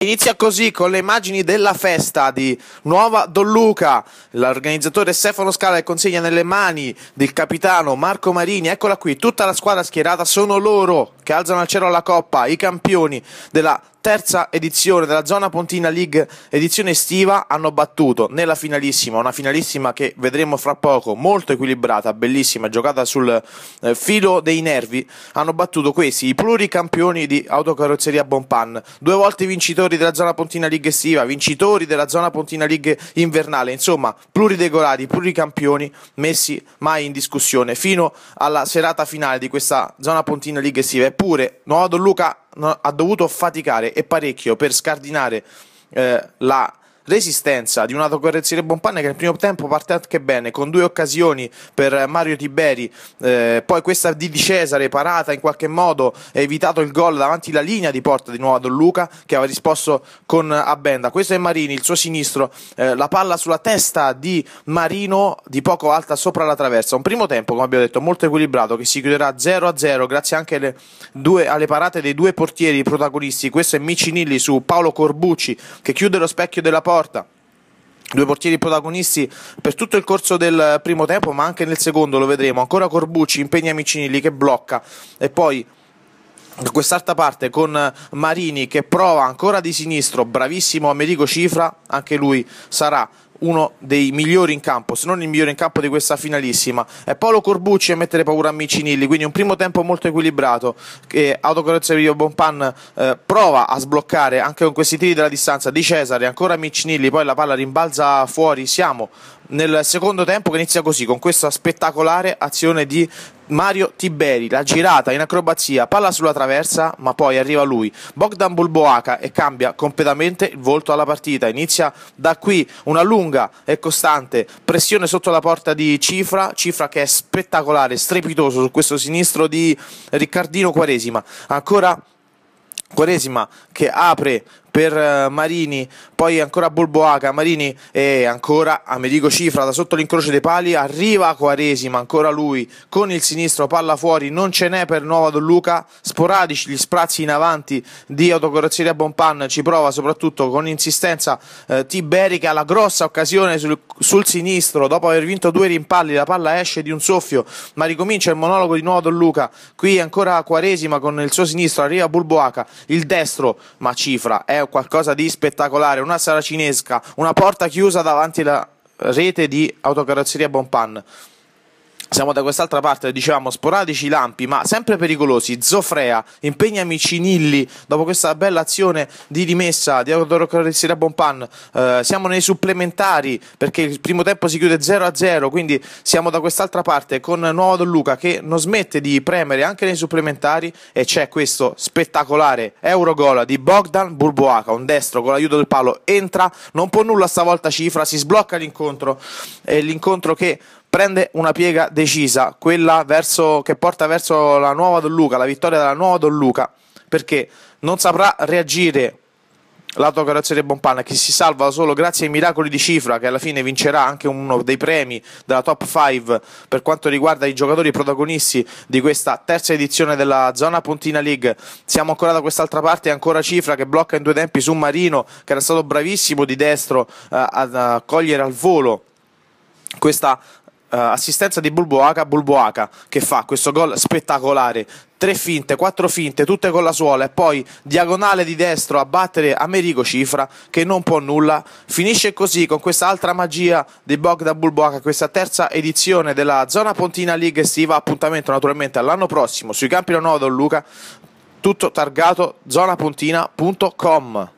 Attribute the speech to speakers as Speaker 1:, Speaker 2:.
Speaker 1: Inizia così con le immagini della festa di Nuova Don Luca. L'organizzatore Stefano Scala consegna nelle mani del capitano Marco Marini. Eccola qui, tutta la squadra schierata sono loro che alzano al cielo la coppa, i campioni della terza edizione della Zona Pontina League edizione estiva hanno battuto nella finalissima, una finalissima che vedremo fra poco, molto equilibrata, bellissima, giocata sul eh, filo dei nervi, hanno battuto questi, i pluricampioni di autocarrozzeria Bonpan, due volte vincitori della Zona Pontina League estiva, vincitori della Zona Pontina League invernale, insomma pluridegolati, pluricampioni messi mai in discussione fino alla serata finale di questa Zona Pontina League estiva, eppure Nuovo Don Luca ha dovuto faticare e parecchio per scardinare eh, la resistenza di una Correzione Bonpanne che nel primo tempo parte anche bene, con due occasioni per Mario Tiberi, eh, poi questa di Di Cesare parata in qualche modo, ha evitato il gol davanti alla linea di porta di nuovo a Don Luca che aveva risposto con Abenda. Questo è Marini, il suo sinistro, eh, la palla sulla testa di Marino di poco alta sopra la traversa. Un primo tempo, come abbiamo detto, molto equilibrato che si chiuderà 0-0 grazie anche alle, due, alle parate dei due portieri protagonisti. Questo è Micinilli su Paolo Corbucci che chiude lo specchio della porta porta. Due portieri protagonisti per tutto il corso del primo tempo, ma anche nel secondo lo vedremo. Ancora Corbucci impegna Micinilli che blocca e poi quest'altra parte con Marini che prova ancora di sinistro, bravissimo Amerigo Cifra, anche lui sarà uno dei migliori in campo, se non il migliore in campo di questa finalissima. È Paolo Corbucci a mettere paura a Micinilli, quindi un primo tempo molto equilibrato che Autocorrezza Video Bonpan eh, prova a sbloccare anche con questi tiri della distanza di Cesare, ancora Micinilli, poi la palla rimbalza fuori, siamo nel secondo tempo che inizia così, con questa spettacolare azione di Mario Tiberi, la girata in acrobazia, palla sulla traversa, ma poi arriva lui, Bogdan Bulboaca e cambia completamente il volto alla partita. Inizia da qui una lunga lunga e costante, pressione sotto la porta di Cifra, Cifra che è spettacolare, strepitoso su questo sinistro di Riccardino Quaresima. Ancora Quaresima che apre per eh, Marini, poi ancora Bolboaca, Marini e eh, ancora Amerigo ah, Cifra da sotto l'incrocio dei pali, arriva Quaresima, ancora lui con il sinistro, palla fuori, non ce n'è per Nuova Don Luca, sporadici gli sprazzi in avanti di Autocorazzieri a Bonpan, ci prova soprattutto con insistenza eh, Tiberica, la grossa occasione sul, sul, sinistro, dopo aver vinto due rimpalli la palla esce di un soffio, ma ricomincia il monologo di Nuova Don Luca, qui ancora Quaresima con il suo sinistro, arriva Bolboaca, il destro, ma Cifra è eh, qualcosa di spettacolare, una sala cinesca, una porta chiusa davanti alla rete di autocarrozzeria Bonpan. Siamo da quest'altra parte, dicevamo, sporadici lampi, ma sempre pericolosi. Zofrea impegna Micinilli dopo questa bella azione di rimessa di Autodoro Caressira Bonpan. Eh, siamo nei supplementari perché il primo tempo si chiude 0-0, quindi siamo da quest'altra parte con Nuovo Don Luca che non smette di premere anche nei supplementari e c'è questo spettacolare Eurogola di Bogdan Burboaca, un destro con l'aiuto del palo, entra, non può nulla stavolta cifra, si sblocca l'incontro, È l'incontro che prende una piega decisa, quella verso, che porta verso la nuova Don Luca, la vittoria della nuova Don Luca, perché non saprà reagire l'autocarrozzeria Bonpanna che si salva solo grazie ai miracoli di cifra che alla fine vincerà anche uno dei premi della top 5 per quanto riguarda i giocatori protagonisti di questa terza edizione della zona Pontina League siamo ancora da quest'altra parte ancora cifra che blocca in due tempi su Marino che era stato bravissimo di destro eh, a cogliere al volo questa eh, assistenza di Bulboaca, Bulboaca che fa questo gol spettacolare, tre finte, quattro finte, tutte con la suola e poi diagonale di destro a battere Amerigo Cifra che non può nulla. Finisce così con questa altra magia di Bogda Bulboaca, questa terza edizione della Zona Pontina League estiva, appuntamento naturalmente all'anno prossimo sui campi Don Luca, tutto targato zonapontina.com.